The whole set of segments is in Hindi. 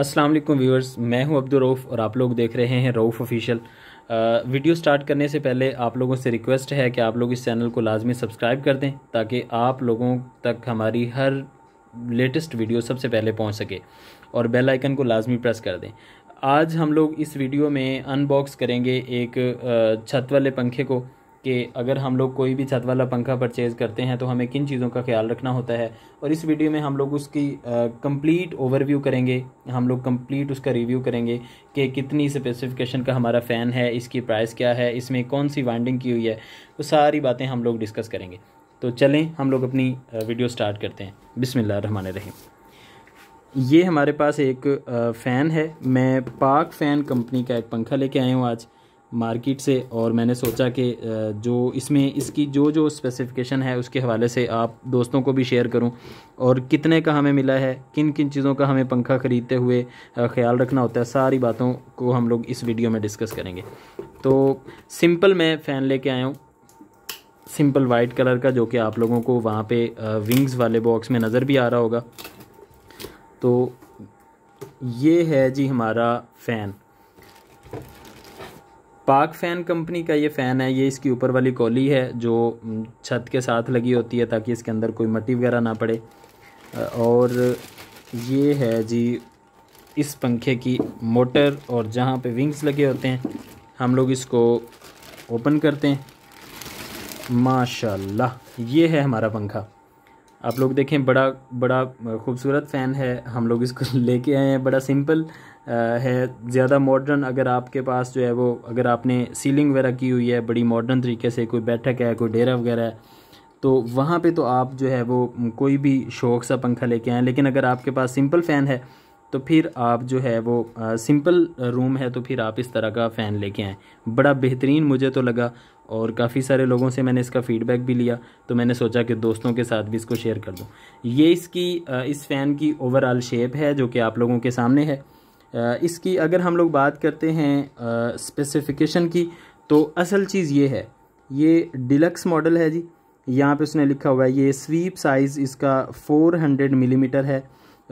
अस्सलाम वालेकुम व्यूअर्स मैं हूं अब्दुल रऊफ़ और आप लोग देख रहे हैं रऊफ़ ऑफिशियल वीडियो स्टार्ट करने से पहले आप लोगों से रिक्वेस्ट है कि आप लोग इस चैनल को लाजमी सब्सक्राइब कर दें ताकि आप लोगों तक हमारी हर लेटेस्ट वीडियो सबसे पहले पहुंच सके और बेल आइकन को लाजमी प्रेस कर दें आज हम लोग इस वीडियो में अनबॉक्स करेंगे एक छत वाले पंखे को कि अगर हम लोग कोई भी छत वाला पंखा परचेज़ करते हैं तो हमें किन चीज़ों का ख्याल रखना होता है और इस वीडियो में हम लोग उसकी कंप्लीट ओवरव्यू करेंगे हम लोग कंप्लीट उसका रिव्यू करेंगे कि कितनी स्पेसिफिकेशन का हमारा फ़ैन है इसकी प्राइस क्या है इसमें कौन सी वाइंडिंग की हुई है वो सारी बातें हम लोग डिस्कस करेंगे तो चलें हम लोग अपनी वीडियो स्टार्ट करते हैं बिसमिल्ल रन रही ये हमारे पास एक फ़ैन है मैं पाक फ़ैन कंपनी का एक पंखा लेके आया हूँ आज मार्केट से और मैंने सोचा कि जो इसमें इसकी जो जो स्पेसिफिकेशन है उसके हवाले से आप दोस्तों को भी शेयर करूं और कितने का हमें मिला है किन किन चीज़ों का हमें पंखा ख़रीदते हुए ख्याल रखना होता है सारी बातों को हम लोग इस वीडियो में डिस्कस करेंगे तो सिंपल मैं फ़ैन लेके आया हूँ सिंपल वाइट कलर का जो कि आप लोगों को वहाँ पर विंग्स वाले बॉक्स में नज़र भी आ रहा होगा तो ये है जी हमारा फ़ैन पाक फैन कंपनी का ये फ़ैन है ये इसकी ऊपर वाली कॉली है जो छत के साथ लगी होती है ताकि इसके अंदर कोई मट्टी वगैरह ना पड़े और ये है जी इस पंखे की मोटर और जहाँ पे विंग्स लगे होते हैं हम लोग इसको ओपन करते हैं माशाल्लाह ये है हमारा पंखा आप लोग देखें बड़ा बड़ा खूबसूरत फ़ैन है हम लोग इसको लेके आए हैं बड़ा सिंपल है ज़्यादा मॉडर्न अगर आपके पास जो है वो अगर आपने सीलिंग वगैरह की हुई है बड़ी मॉडर्न तरीके से कोई बैठक है कोई डेरा वगैरह है तो वहाँ पे तो आप जो है वो कोई भी शौक सा पंखा लेके आएँ लेकिन अगर आपके पास सिंपल फ़ैन है तो फिर आप जो है वो आ, सिंपल रूम है तो फिर आप इस तरह का फ़ैन लेके आएँ बड़ा बेहतरीन मुझे तो लगा और काफ़ी सारे लोगों से मैंने इसका फ़ीडबैक भी लिया तो मैंने सोचा कि दोस्तों के साथ भी इसको शेयर कर दूँ ये इसकी आ, इस फ़ैन की ओवरऑल शेप है जो कि आप लोगों के सामने है आ, इसकी अगर हम लोग बात करते हैं स्पेसिफिकेशन की तो असल चीज़ ये है ये डिलक्स मॉडल है जी यहाँ पर उसने लिखा हुआ है ये स्वीप साइज़ इसका हंड्रेड मिलीमीटर mm है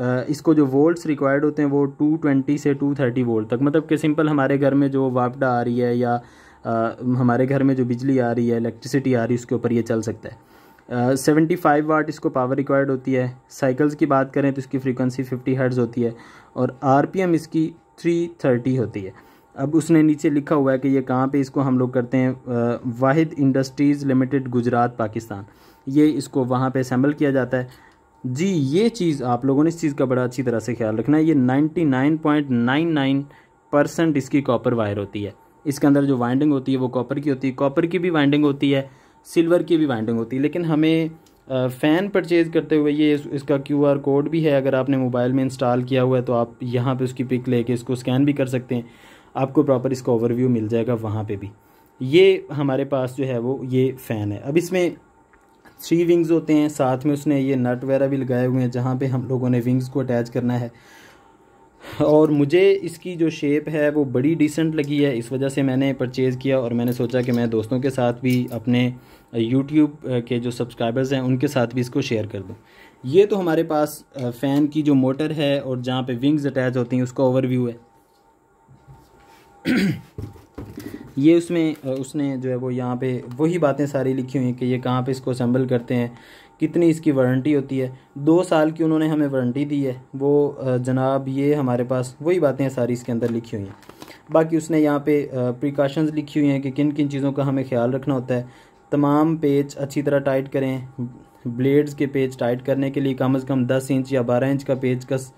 इसको जो वोल्ट्स रिक्वायर्ड होते हैं वो 220 से 230 वोल्ट तक मतलब कि सिंपल हमारे घर में जो वापडा आ रही है या आ, हमारे घर में जो बिजली आ रही है इलेक्ट्रिसिटी आ रही है उसके ऊपर ये चल सकता है सेवेंटी फाइव वाट इसको पावर रिक्वायर्ड होती है साइकिल्स की बात करें तो इसकी फ्रीक्वेंसी फिफ्टी हर्ट्स होती है और आरपीएम इसकी थ्री थर्टी होती है अब उसने नीचे लिखा हुआ है कि ये कहाँ पे इसको हम लोग करते हैं वाहिद इंडस्ट्रीज़ लिमिटेड गुजरात पाकिस्तान ये इसको वहाँ पे असम्बल किया जाता है जी ये चीज़ आप लोगों ने इस चीज़ का बड़ा अच्छी तरह से ख्याल रखना है ये 99.99 परसेंट इसकी कॉपर वायर होती है इसके अंदर जो वाइंडिंग होती है वो कॉपर की होती है कॉपर की भी वाइंडिंग होती है सिल्वर की भी वाइंडिंग होती है लेकिन हमें फ़ैन परचेज़ करते हुए ये इसका क्यू आर कोड भी है अगर आपने मोबाइल में इंस्टॉल किया हुआ है तो आप यहाँ पे उसकी पिक लेके इसको स्कैन भी कर सकते हैं आपको प्रॉपर इसका ओवरव्यू मिल जाएगा वहाँ पे भी ये हमारे पास जो है वो ये फ़ैन है अब इसमें थ्री विंग्स होते हैं साथ में उसने ये नट वगैरह भी लगाए हुए हैं जहाँ पे हम लोगों ने विंग्स को अटैच करना है और मुझे इसकी जो शेप है वो बड़ी डिसेंट लगी है इस वजह से मैंने परचेज़ किया और मैंने सोचा कि मैं दोस्तों के साथ भी अपने यूट्यूब के जो सब्सक्राइबर्स हैं उनके साथ भी इसको शेयर कर दूँ ये तो हमारे पास फ़ैन की जो मोटर है और जहाँ पर विंग्स अटैच होती हैं उसका ओवरव्यू है ये उसमें उसने जो है वो यहाँ पे वही बातें सारी लिखी हुई हैं कि ये कहाँ पे इसको असम्बल करते हैं कितनी इसकी वारंटी होती है दो साल की उन्होंने हमें वारंटी दी है वो जनाब ये हमारे पास वही बातें सारी इसके अंदर लिखी हुई हैं बाकी उसने यहाँ पे प्रिकॉशंस लिखी हुई हैं कि किन किन चीज़ों का हमें ख्याल रखना होता है तमाम पेज अच्छी तरह टाइट करें ब्लेड्स के पेज टाइट करने के लिए कम अज़ कम दस इंच या बारह इंच का पेज कस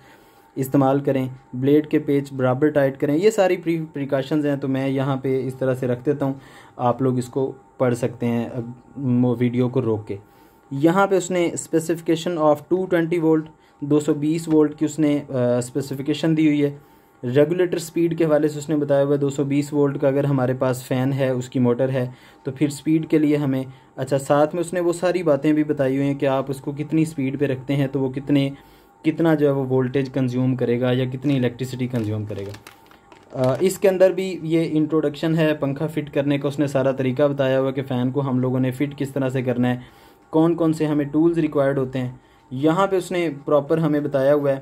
इस्तेमाल करें ब्लेड के पेच बराबर टाइट करें ये सारी प्री प्रिकॉशंस हैं तो मैं यहाँ पे इस तरह से रख देता हूँ आप लोग इसको पढ़ सकते हैं अब वीडियो को रोक के यहाँ पे उसने स्पेसिफिकेशन ऑफ 220 वोल्ट 220 वोल्ट की उसने स्पेसिफिकेशन दी हुई है रेगुलेटर स्पीड के हवाले से उसने बताया हुआ है 220 वोल्ट का अगर हमारे पास फ़ैन है उसकी मोटर है तो फिर स्पीड के लिए हमें अच्छा साथ में उसने वो सारी बातें भी बताई हुई हैं कि आप उसको कितनी स्पीड पे रखते हैं तो वो कितने कितना जो है वो वोल्टेज कंज्यूम करेगा या कितनी इलेक्ट्रिसिटी कंज्यूम करेगा इसके अंदर भी ये इंट्रोडक्शन है पंखा फिट करने का उसने सारा तरीका बताया हुआ कि फ़ैन को हम लोगों ने फ़िट किस तरह से करना है कौन कौन से हमें टूल्स रिक्वायर्ड होते हैं यहाँ पे उसने प्रॉपर हमें बताया हुआ है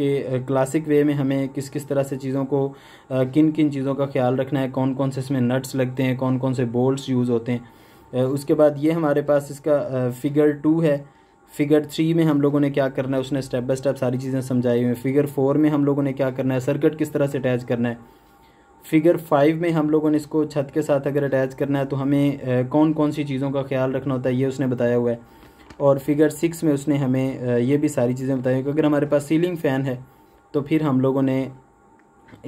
कि क्लासिक वे में हमें किस किस तरह से चीज़ों को किन किन चीज़ों का ख्याल रखना है कौन कौन से इसमें नट्स लगते हैं कौन कौन से बोल्ट यूज़ होते हैं उसके बाद ये हमारे पास इसका फिगर टू है फिगर थ्री में हम लोगों ने क्या करना है उसने स्टेप बाय स्टेप सारी चीज़ें समझाई हुई हैं फिगर फोर में हम लोगों ने क्या करना है सर्किट किस तरह से अटैच करना है फिगर फाइव में हम लोगों ने इसको छत के साथ अगर अटैच करना है तो हमें कौन कौन सी चीज़ों का ख्याल रखना होता है ये उसने बताया हुआ है और फिगर सिक्स में उसने हमें ये भी सारी चीज़ें बताई कि अगर हमारे पास सीलिंग फ़ैन है तो फिर हम लोगों ने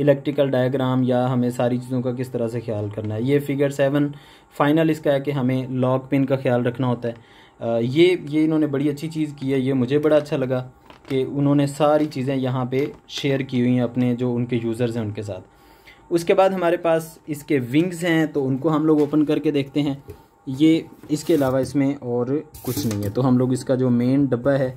इलेक्ट्रिकल डायग्राम या हमें सारी चीज़ों का किस तरह से ख्याल करना है ये फिगर सेवन फाइनल इसका है कि हमें लॉक पिन का ख्याल रखना होता है ये ये इन्होंने बड़ी अच्छी चीज़ की है ये मुझे बड़ा अच्छा लगा कि उन्होंने सारी चीज़ें यहाँ पे शेयर की हुई हैं अपने जो उनके यूज़र्स हैं उनके साथ उसके बाद हमारे पास इसके विंग्स हैं तो उनको हम लोग ओपन करके देखते हैं ये इसके अलावा इसमें और कुछ नहीं है तो हम लोग इसका जो मेन डब्बा है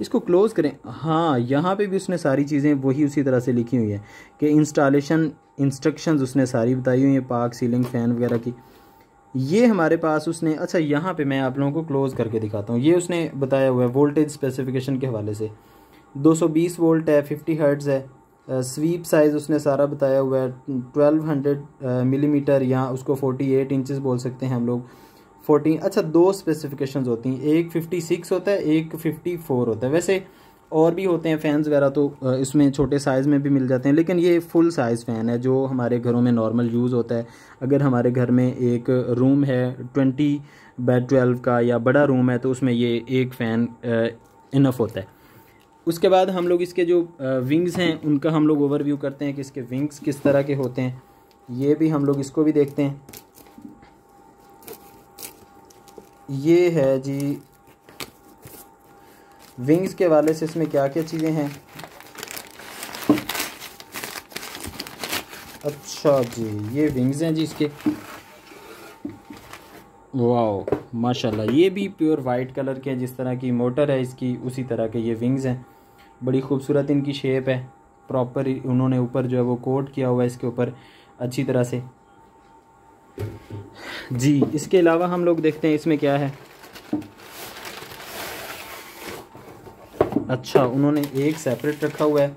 इसको क्लोज़ करें हाँ यहाँ पे भी उसने सारी चीज़ें वही उसी तरह से लिखी हुई है कि इंस्टॉलेशन इंस्ट्रक्शंस उसने सारी बताई हुई हैं पाक सीलिंग फ़ैन वगैरह की ये हमारे पास उसने अच्छा यहाँ पे मैं आप लोगों को क्लोज़ करके दिखाता हूँ ये उसने बताया हुआ है वोल्टेज स्पेसिफिकेशन के हवाले से 220 वोल्ट है 50 हर्ट्ज़ है स्वीप साइज़ उसने सारा बताया हुआ है 1200 मिलीमीटर या उसको 48 एट बोल सकते हैं हम लोग 14 अच्छा दो स्पेसिफिकेशंस होती हैं एक 56 होता है एक 54 होता है वैसे और भी होते हैं फ़ैन्स वगैरह तो इसमें छोटे साइज़ में भी मिल जाते हैं लेकिन ये फुल साइज़ फ़ैन है जो हमारे घरों में नॉर्मल यूज़ होता है अगर हमारे घर में एक रूम है ट्वेंटी बाई ट्वेल्व का या बड़ा रूम है तो उसमें ये एक फ़ैन इनफ होता है उसके बाद हम लोग इसके जो विंग्स हैं उनका हम लोग ओवरव्यू करते हैं कि इसके विंग्स किस तरह के होते हैं ये भी हम लोग इसको भी देखते हैं ये है जी विंग्स के वाले से इसमें क्या क्या चीज़ें हैं अच्छा जी ये विंग्स हैं जी इसके वाह माशाल्लाह ये भी प्योर वाइट कलर के हैं जिस तरह की मोटर है इसकी उसी तरह के ये विंग्स हैं बड़ी खूबसूरत इनकी शेप है प्रॉपर उन्होंने ऊपर जो है वो कोट किया हुआ है इसके ऊपर अच्छी तरह से जी इसके अलावा हम लोग देखते हैं इसमें क्या है अच्छा उन्होंने एक सेपरेट रखा हुआ है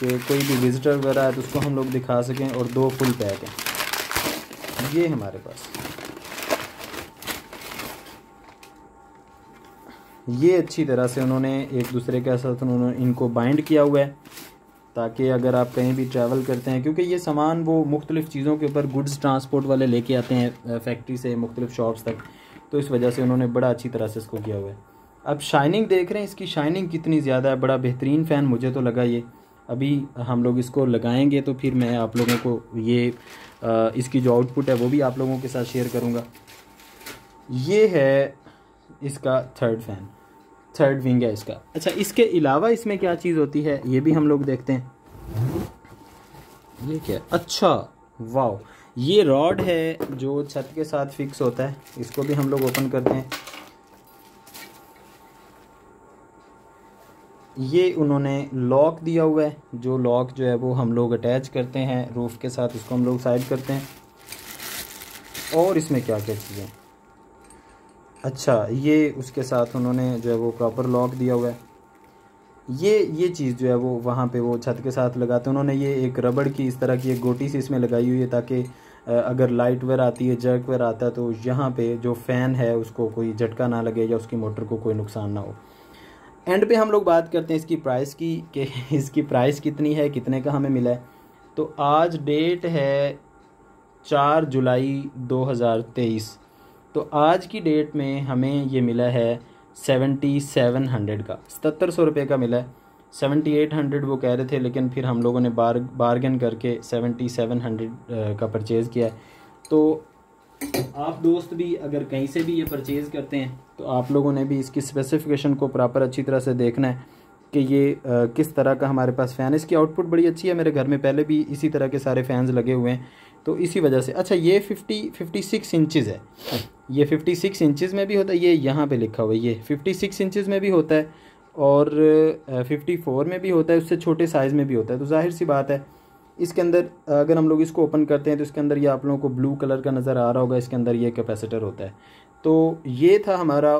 कि कोई भी विज़िटर वगैरह है तो उसको हम लोग दिखा सकें और दो फुल पैक हैं ये हमारे पास ये अच्छी तरह से उन्होंने एक दूसरे के साथ उन्होंने इनको बाइंड किया हुआ है ताकि अगर आप कहीं भी ट्रैवल करते हैं क्योंकि ये सामान वो मुख्तलिफ़ चीज़ों के ऊपर गुड्स ट्रांसपोर्ट वाले लेके आते हैं फैक्ट्री से मुख्तलिफ़ शॉप्स तक तो इस वजह से उन्होंने बड़ा अच्छी तरह से इसको किया हुआ है अब शाइनिंग देख रहे हैं इसकी शाइनिंग कितनी ज़्यादा है बड़ा बेहतरीन फ़ैन मुझे तो लगा ये अभी हम लोग इसको लगाएंगे तो फिर मैं आप लोगों को ये इसकी जो आउटपुट है वो भी आप लोगों के साथ शेयर करूँगा ये है इसका थर्ड फ़ैन थर्ड विंग है इसका अच्छा इसके अलावा इसमें क्या चीज़ होती है ये भी हम लोग देखते हैं ये क्या अच्छा वाह ये रॉड है जो छत के साथ फिक्स होता है इसको भी हम लोग ओपन करते हैं ये उन्होंने लॉक दिया हुआ है जो लॉक जो है वो हम लोग अटैच करते हैं रूफ़ के साथ इसको हम लोग साइड करते हैं और इसमें क्या क्या चीज़ें अच्छा ये उसके साथ उन्होंने जो है वो प्रॉपर लॉक दिया हुआ है ये ये चीज़ जो है वो वहाँ पे वो छत के साथ लगाते हैं उन्होंने ये एक रबड़ की इस तरह की एक गोटी सी इसमें लगाई हुई है ताकि अगर लाइट वेयर आती है जर्क वेयर आता है तो यहाँ पे जो फ़ैन है उसको कोई झटका ना लगे या उसकी मोटर को कोई नुकसान ना हो एंड पे हम लोग बात करते हैं इसकी प्राइस की कि इसकी प्राइस कितनी है कितने का हमें मिला है तो आज डेट है चार जुलाई 2023 तो आज की डेट में हमें ये मिला है सेवेंटी सेवन हंड्रेड का सतर सौ रुपये का मिला है सेवेंटी एट हंड्रेड वो कह रहे थे लेकिन फिर हम लोगों ने बार बारगेन करके सेवेंटी सेवन हंड्रेड का परचेज़ किया है तो आप दोस्त भी अगर कहीं से भी ये परचेज़ करते हैं तो आप लोगों ने भी इसकी स्पेसिफिकेशन को प्रॉपर अच्छी तरह से देखना है कि ये आ, किस तरह का हमारे पास फ़ैन इसकी आउटपुट बड़ी अच्छी है मेरे घर में पहले भी इसी तरह के सारे फ़ैन्स लगे हुए हैं तो इसी वजह से अच्छा ये फिफ्टी फिफ्टी सिक्स इंचज़ है ये फिफ्टी सिक्स इंचज़ में भी होता है ये यहाँ पे लिखा हुआ है ये फिफ्टी सिक्स इंचज़ में भी होता है और फिफ्टी फोर में भी होता है उससे छोटे साइज़ में भी होता है तो जाहिर सी बात है इसके अंदर अगर हम लोग इसको ओपन करते हैं तो इसके अंदर ये आप लोगों को ब्लू कलर का नज़र आ रहा होगा इसके अंदर ये कैपेसिटर होता है तो ये था हमारा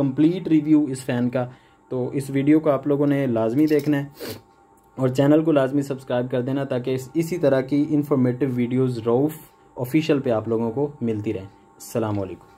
कंप्लीट रिव्यू इस फ़ैन का तो इस वीडियो को आप लोगों ने लाजमी देखना है और चैनल को लाजमी सब्सक्राइब कर देना ताकि इस, इसी तरह की इन्फॉर्मेटिव वीडियोज़ रऊफ़ ऑफिशियल पर आप लोगों को मिलती रहें अलैक्म